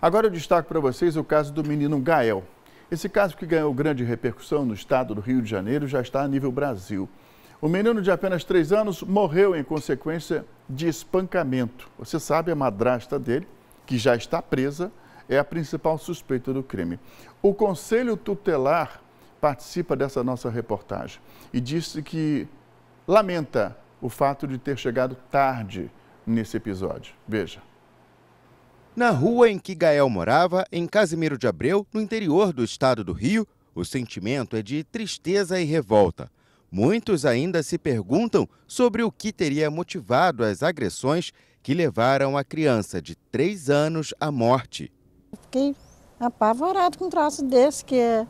Agora eu destaco para vocês o caso do menino Gael. Esse caso que ganhou grande repercussão no estado do Rio de Janeiro já está a nível Brasil. O menino de apenas 3 anos morreu em consequência de espancamento. Você sabe, a madrasta dele, que já está presa, é a principal suspeita do crime. O Conselho Tutelar participa dessa nossa reportagem e disse que lamenta o fato de ter chegado tarde nesse episódio. Veja. Na rua em que Gael morava, em Casimiro de Abreu, no interior do estado do Rio, o sentimento é de tristeza e revolta. Muitos ainda se perguntam sobre o que teria motivado as agressões que levaram a criança de 3 anos à morte. fiquei apavorado com um troço desse, que é,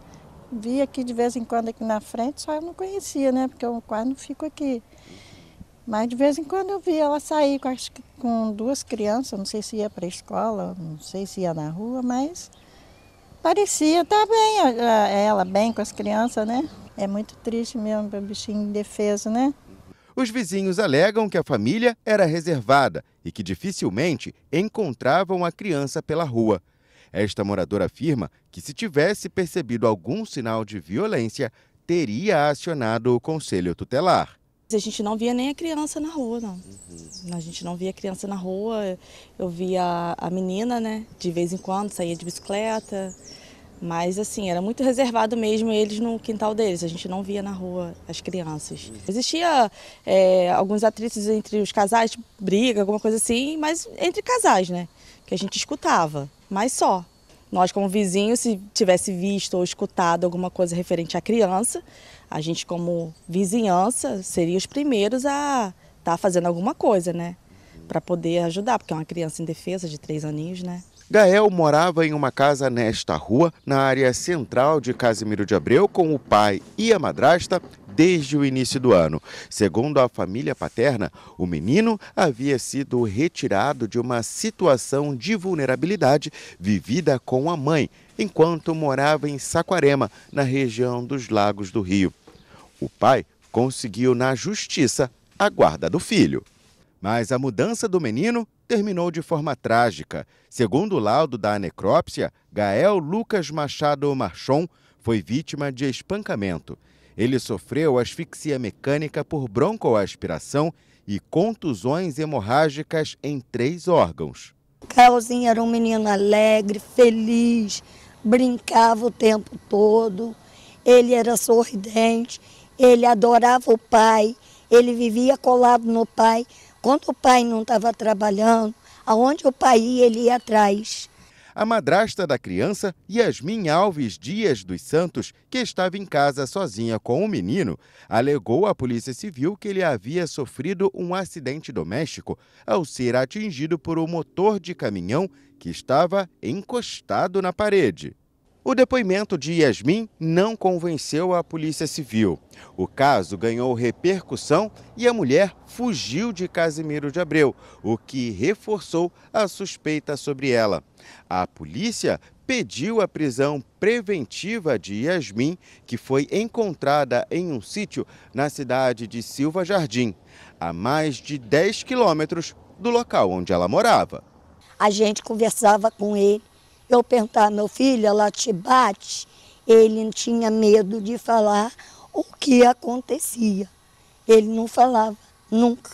vi aqui de vez em quando aqui na frente, só eu não conhecia, né? Porque eu quase não fico aqui. Mas de vez em quando eu via ela sair, acho que com duas crianças, não sei se ia para a escola, não sei se ia na rua, mas parecia estar tá bem, ela bem com as crianças, né? É muito triste mesmo para o bichinho indefeso, né? Os vizinhos alegam que a família era reservada e que dificilmente encontravam a criança pela rua. Esta moradora afirma que, se tivesse percebido algum sinal de violência, teria acionado o conselho tutelar. A gente não via nem a criança na rua, não. Uhum. A gente não via criança na rua. Eu via a menina, né? De vez em quando saía de bicicleta. Mas assim, era muito reservado mesmo eles no quintal deles. A gente não via na rua as crianças. Uhum. Existia é, alguns atritos entre os casais, briga, alguma coisa assim, mas entre casais, né? Que a gente escutava, mas só. Nós, como vizinhos, se tivesse visto ou escutado alguma coisa referente à criança, a gente, como vizinhança, seria os primeiros a estar tá fazendo alguma coisa, né? Para poder ajudar, porque é uma criança indefesa de três aninhos, né? Gael morava em uma casa nesta rua, na área central de Casimiro de Abreu, com o pai e a madrasta desde o início do ano. Segundo a família paterna, o menino havia sido retirado de uma situação de vulnerabilidade vivida com a mãe, enquanto morava em Saquarema, na região dos Lagos do Rio. O pai conseguiu na justiça a guarda do filho. Mas a mudança do menino terminou de forma trágica. Segundo o laudo da necrópsia, Gael Lucas Machado Marchon foi vítima de espancamento. Ele sofreu asfixia mecânica por broncoaspiração e contusões hemorrágicas em três órgãos. Carlzinho era um menino alegre, feliz, brincava o tempo todo, ele era sorridente, ele adorava o pai, ele vivia colado no pai. Quando o pai não estava trabalhando, aonde o pai ia, ele ia atrás a madrasta da criança, Yasmin Alves Dias dos Santos, que estava em casa sozinha com o menino, alegou à Polícia Civil que ele havia sofrido um acidente doméstico ao ser atingido por um motor de caminhão que estava encostado na parede. O depoimento de Yasmin não convenceu a Polícia Civil. O caso ganhou repercussão e a mulher fugiu de Casimiro de Abreu, o que reforçou a suspeita sobre ela. A polícia pediu a prisão preventiva de Yasmin, que foi encontrada em um sítio na cidade de Silva Jardim, a mais de 10 quilômetros do local onde ela morava. A gente conversava com ele eu perguntar, meu filho, ela te bate? Ele tinha medo de falar o que acontecia. Ele não falava, nunca.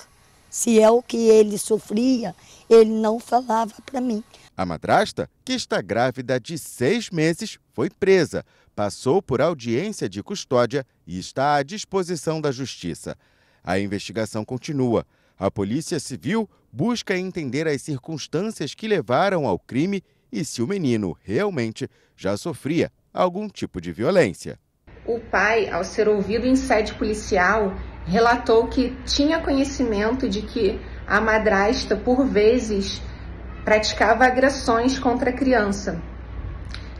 Se é o que ele sofria, ele não falava para mim. A madrasta, que está grávida de seis meses, foi presa, passou por audiência de custódia e está à disposição da justiça. A investigação continua. A Polícia Civil busca entender as circunstâncias que levaram ao crime e se o menino realmente já sofria algum tipo de violência. O pai, ao ser ouvido em sede policial, relatou que tinha conhecimento de que a madrasta, por vezes, praticava agressões contra a criança.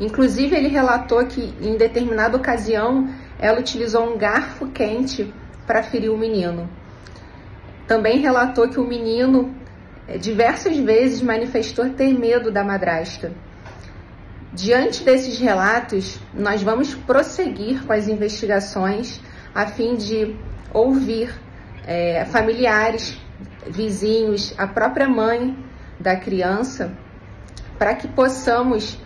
Inclusive, ele relatou que, em determinada ocasião, ela utilizou um garfo quente para ferir o menino. Também relatou que o menino diversas vezes manifestou ter medo da madrasta. Diante desses relatos, nós vamos prosseguir com as investigações a fim de ouvir é, familiares, vizinhos, a própria mãe da criança, para que possamos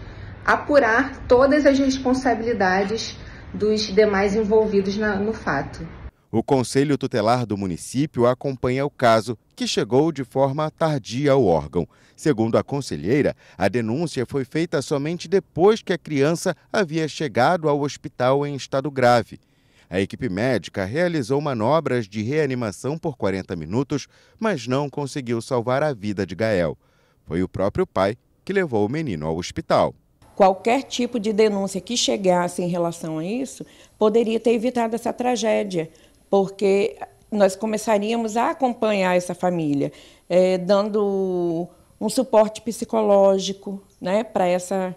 apurar todas as responsabilidades dos demais envolvidos na, no fato. O Conselho Tutelar do município acompanha o caso, que chegou de forma tardia ao órgão. Segundo a conselheira, a denúncia foi feita somente depois que a criança havia chegado ao hospital em estado grave. A equipe médica realizou manobras de reanimação por 40 minutos, mas não conseguiu salvar a vida de Gael. Foi o próprio pai que levou o menino ao hospital qualquer tipo de denúncia que chegasse em relação a isso poderia ter evitado essa tragédia, porque nós começaríamos a acompanhar essa família, é, dando um suporte psicológico né, para essa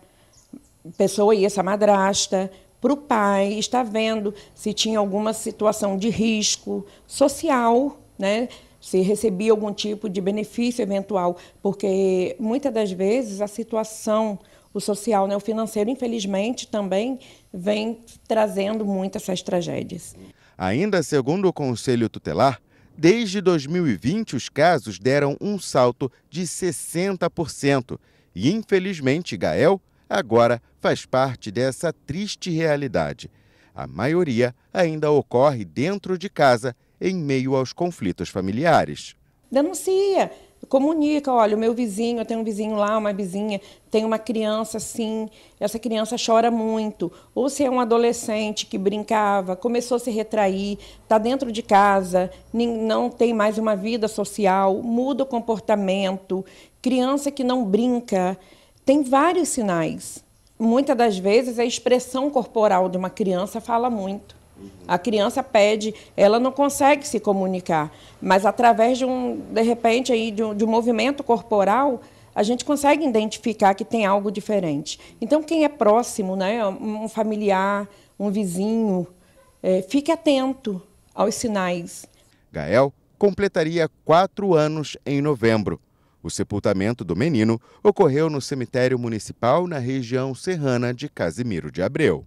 pessoa e essa madrasta, para o pai, estar vendo se tinha alguma situação de risco social, né, se recebia algum tipo de benefício eventual, porque muitas das vezes a situação o social, né, o financeiro, infelizmente, também vem trazendo muitas essas tragédias. Ainda segundo o Conselho Tutelar, desde 2020 os casos deram um salto de 60%. E infelizmente, Gael agora faz parte dessa triste realidade. A maioria ainda ocorre dentro de casa, em meio aos conflitos familiares. Denuncia, comunica, olha, o meu vizinho, eu tenho um vizinho lá, uma vizinha, tem uma criança assim, essa criança chora muito, ou se é um adolescente que brincava, começou a se retrair, está dentro de casa, não tem mais uma vida social, muda o comportamento, criança que não brinca, tem vários sinais. Muitas das vezes a expressão corporal de uma criança fala muito. A criança pede, ela não consegue se comunicar, mas através de um, de repente, aí, de um, de um movimento corporal, a gente consegue identificar que tem algo diferente. Então, quem é próximo, né, um familiar, um vizinho, é, fique atento aos sinais. Gael completaria quatro anos em novembro. O sepultamento do menino ocorreu no cemitério municipal na região serrana de Casimiro de Abreu.